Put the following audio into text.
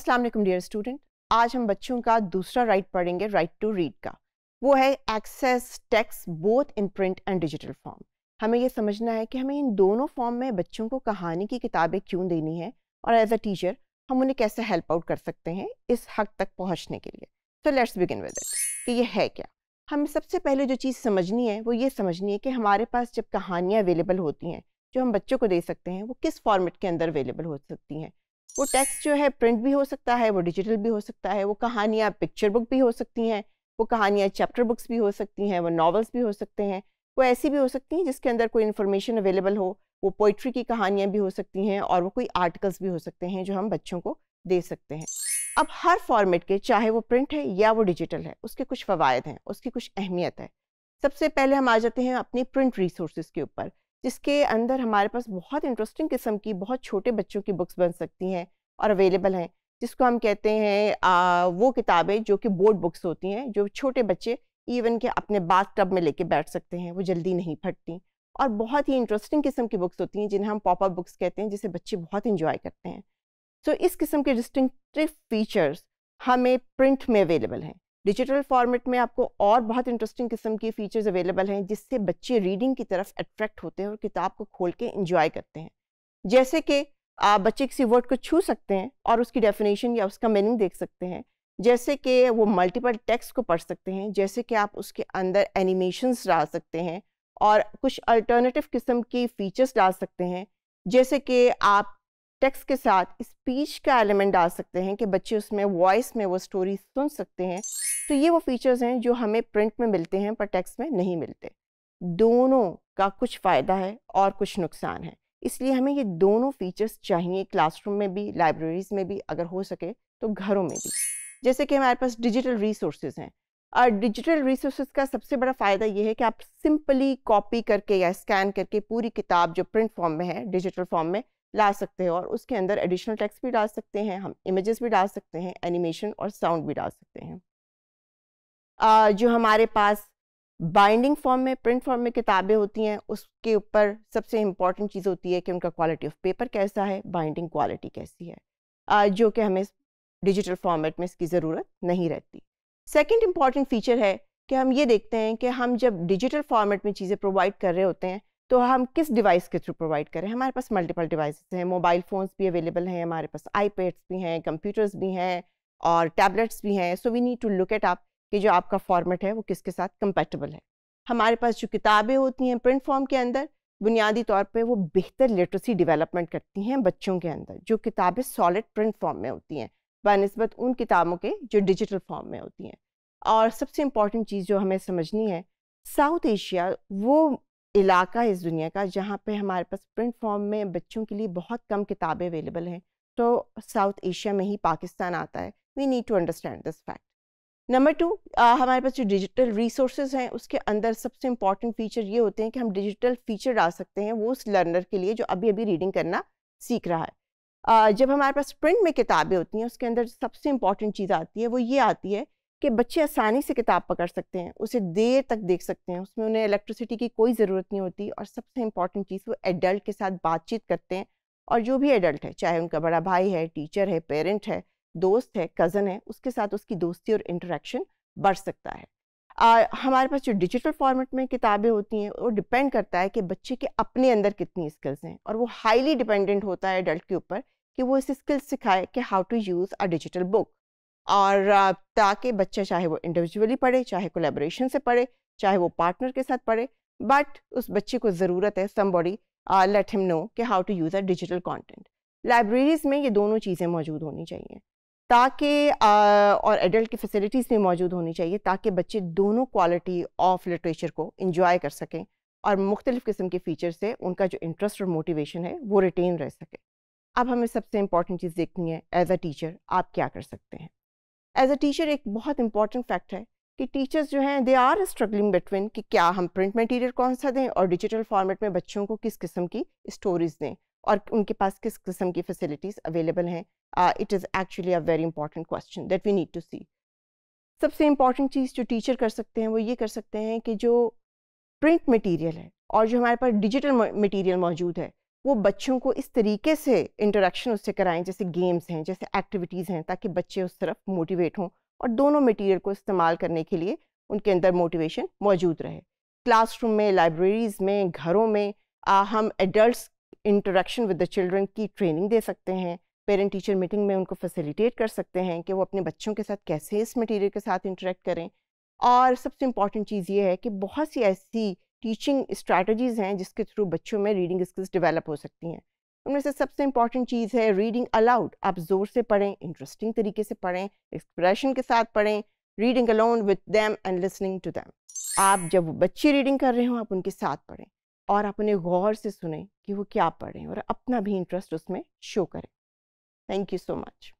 अस्सलाम वालेकुम dear student आज हम बच्चों का दूसरा राइट पढ़ेंगे राइट टू रीड का वो है access texts both in print and digital form हमें ये समझना है कि हमें इन दोनों फॉर्म में बच्चों को कहानी की किताबें क्यों देनी है और एज अ टीचर हम उन्हें कैसे हेल्प आउट कर सकते हैं इस हक तक पहुँचने के लिए तो लेट्स बिगिन विद इट कि ये है क्या हमें सबसे पहले जो चीज़ समझनी है वो ये समझनी है कि हमारे पास जब कहानियाँ अवेलेबल होती हैं जो हम बच्चों को दे सकते हैं वो किस फॉर्मेट के अंदर अवेलेबल हो सकती हैं वो टेक्स्ट जो है प्रिंट भी हो सकता है वो डिजिटल भी हो सकता है वो कहानियाँ पिक्चर बुक भी हो सकती हैं वो कहानियाँ चैप्टर बुक्स भी हो सकती हैं वो नावल्स भी हो सकते हैं वो ऐसी भी हो सकती हैं जिसके अंदर कोई इन्फॉर्मेशन अवेलेबल हो वो पोइट्री की कहानियाँ भी हो सकती हैं और वो कोई आर्टिकल्स भी हो सकते हैं जो हम बच्चों को दे सकते हैं अब हर फॉर्मेट के चाहे वो प्रिंट है या वो डिजिटल है उसके कुछ फ़वाद हैं उसकी कुछ अहमियत है सबसे पहले हम आ जाते हैं अपनी प्रिंट रिसोर्स के ऊपर जिसके अंदर हमारे पास बहुत इंटरेस्टिंग किस्म की बहुत छोटे बच्चों की बुक्स बन सकती हैं और अवेलेबल हैं जिसको हम कहते हैं आ, वो किताबें जो कि बोर्ड बुक्स होती हैं जो छोटे बच्चे इवन के अपने बाथ टब में लेके बैठ सकते हैं वो जल्दी नहीं फटती और बहुत ही इंटरेस्टिंग किस्म की बुक्स होती हैं जिन्हें हम पॉपअप बुक्स कहते हैं जिसे बच्चे बहुत इंजॉय करते हैं सो so, इस किस्म के डिस्टिंगटिव फीचर्स हमें प्रिंट में अवेलेबल हैं डिजिटल फॉर्मेट में आपको और बहुत इंटरेस्टिंग किस्म की फ़ीचर्स अवेलेबल हैं जिससे बच्चे रीडिंग की तरफ अट्रैक्ट होते हैं और किताब को खोल के इंजॉय करते हैं जैसे कि आप बच्चे किसी वर्ड को छू सकते हैं और उसकी डेफिनेशन या उसका मीनिंग देख सकते हैं जैसे कि वो मल्टीपल टेक्स्ट को पढ़ सकते हैं जैसे कि आप उसके अंदर एनिमेशंस डाल सकते हैं और कुछ अल्टरनेटिव किस्म की फ़ीचर्स डाल सकते हैं जैसे कि आप टेक्स्ट के साथ स्पीच का एलिमेंट डाल सकते हैं कि बच्चे उसमें वॉइस में वो स्टोरी सुन सकते हैं तो ये वो फीचर्स हैं जो हमें प्रिंट में मिलते हैं पर टेक्स्ट में नहीं मिलते दोनों का कुछ फ़ायदा है और कुछ नुकसान है इसलिए हमें ये दोनों फीचर्स चाहिए क्लासरूम में भी लाइब्रेरीज़ में भी अगर हो सके तो घरों में भी जैसे कि हमारे पास डिजिटल रिसोर्सेज हैं और डिजिटल रिसोर्सेज का सबसे बड़ा फ़ायदा ये है कि आप सिंपली कॉपी करके या स्कैन करके पूरी किताब जो प्रिंट फॉर्म में है डिजिटल फॉर्म में ला सकते हैं और उसके अंदर एडिशनल टेक्स्ट भी डाल सकते हैं हम इमेजेस भी डाल सकते हैं एनिमेशन और साउंड भी डाल सकते हैं आ, जो हमारे पास बाइंडिंग फॉर्म में प्रिंट फॉर्म में किताबें होती हैं उसके ऊपर सबसे इम्पॉर्टेंट चीज़ होती है कि उनका क्वालिटी ऑफ पेपर कैसा है बाइंडिंग क्वालिटी कैसी है आ, जो कि हमें डिजिटल फॉर्मेट में इसकी ज़रूरत नहीं रहती सेकेंड इम्पॉर्टेंट फीचर है कि हम ये देखते हैं कि हम जब डिजिटल फॉर्मेट में चीज़ें प्रोवाइड कर रहे होते हैं तो हम किस डिवाइस के थ्रू प्रोवाइड करें हमारे पास मल्टीपल डिवाइस हैं मोबाइल फ़ोन्स भी अवेलेबल हैं हमारे पास आईपैड्स भी हैं कंप्यूटर्स भी हैं और टैबलेट्स भी हैं so we need to look at आप कि जो आपका फॉर्मेट है वो किसके साथ कंपेटेबल है हमारे पास जो किताबें होती हैं प्रिंट फॉर्म के अंदर बुनियादी तौर पर वो बेहतर लिटरेसी डिवेलपमेंट करती हैं बच्चों के अंदर जो किताबें सॉलिड प्रिंट फॉर्म में होती हैं बनस्बत उन किताबों के जो डिजिटल फॉर्म में होती हैं और सबसे इम्पॉर्टेंट चीज़ जो हमें समझनी है साउथ एशिया वो इलाका इस दुनिया का जहाँ पे हमारे पास प्रिंट फॉर्म में बच्चों के लिए बहुत कम किताबें अवेलेबल हैं तो साउथ एशिया में ही पाकिस्तान आता है we need to understand this fact number two हमारे पास जो डिजिटल रिसोर्स हैं उसके अंदर सबसे इम्पॉर्टेंट फीचर ये होते हैं कि हम डिजिटल फीचर डाल सकते हैं वो उस लर्नर के लिए जो अभी अभी रीडिंग करना सीख रहा है uh, जब हमारे पास प्रिंट में किताबें होती हैं उसके अंदर सबसे इम्पॉर्टेंट चीज़ आती है वो ये आती है कि बच्चे आसानी से किताब पकड़ सकते हैं उसे देर तक देख सकते हैं उसमें उन्हें इलेक्ट्रिसिटी की कोई ज़रूरत नहीं होती और सबसे इम्पॉर्टेंट चीज़ वो एडल्ट के साथ बातचीत करते हैं और जो भी एडल्ट है चाहे उनका बड़ा भाई है टीचर है पेरेंट है दोस्त है कज़न है उसके साथ उसकी दोस्ती और इंटरेक्शन बढ़ सकता है आ, हमारे पास जो डिजिटल फॉर्मेट में किताबें होती हैं वो डिपेंड करता है कि बच्चे के अपने अंदर कितनी स्किल्स हैं और वो हाईली डिपेंडेंट होता है एडल्ट के ऊपर कि वो इस स्किल्स सिखाए कि how to use a digital book और ताकि बच्चा चाहे वो इंडिविजुअली पढ़े चाहे कोलेब्रेशन से पढ़े चाहे वो पार्टनर के साथ पढ़े बट उस बच्चे को ज़रूरत है समबॉडी लेट हिम नो कि how to use a digital content libraries में ये दोनों चीज़ें मौजूद होनी चाहिए ताकि और एडल्ट की फैसिलिटीज़ भी मौजूद होनी चाहिए ताकि बच्चे दोनों क्वालिटी ऑफ लिटरेचर को इंजॉय कर सकें और मुख्तलिफ़ किस्म के फ़ीचर से उनका जो इंटरेस्ट और मोटिवेशन है वो रिटेन रह सके अब हमें सबसे इम्पॉर्टेंट चीज़ देखनी है एज अ टीचर आप क्या कर सकते हैं एज अ टीचर एक बहुत इंपॉर्टेंट फैक्ट है कि टीचर्स जो हैं दे आर स्ट्रगलिंग बिटवीन कि क्या हम प्रिंट मटेरियल कौन सा दें और डिजिटल फॉर्मेट में बच्चों को किस किस्म की स्टोरीज दें और उनके पास किस किस्म की फैसिलिटीज़ अवेलेबल हैं it is actually a very important question that we need to see सबसे इंपॉर्टेंट चीज़ जो टीचर कर सकते हैं वो ये कर सकते हैं कि जो प्रिंट मटीरियल है और जो हमारे पास डिजिटल मटीरियल मौजूद है वो बच्चों को इस तरीके से इंटरेक्शन उससे कराएं जैसे गेम्स हैं जैसे एक्टिविटीज़ हैं ताकि बच्चे उस तरफ मोटिवेट हों और दोनों मटेरियल को इस्तेमाल करने के लिए उनके अंदर मोटिवेशन मौजूद रहे क्लासरूम में लाइब्रेरीज़ में घरों में आ, हम adult interaction with the children की ट्रेनिंग दे सकते हैं पेरेंट टीचर मीटिंग में उनको फैसिलिटेट कर सकते हैं कि वो अपने बच्चों के साथ कैसे इस मटेरियल के साथ इंटरेक्ट करें और सबसे इम्पॉर्टेंट चीज़ ये है कि बहुत सी ऐसी टीचिंग स्ट्रैटीज हैं जिसके थ्रू बच्चों में रीडिंग स्किल्स डेवलप हो सकती हैं उनमें से सबसे इंपॉर्टेंट चीज़ है रीडिंग अलाउड आप ज़ोर से पढ़ें इंटरेस्टिंग तरीके से पढ़ें एक्सप्रेशन के साथ पढ़ें reading aloud with them and listening to them आप जब बच्चे रीडिंग कर रहे हो आप उनके साथ पढ़ें और आप उन्हें गौर से सुने कि वो क्या पढ़ें और अपना भी इंटरेस्ट उसमें शो करें थैंक यू सो मच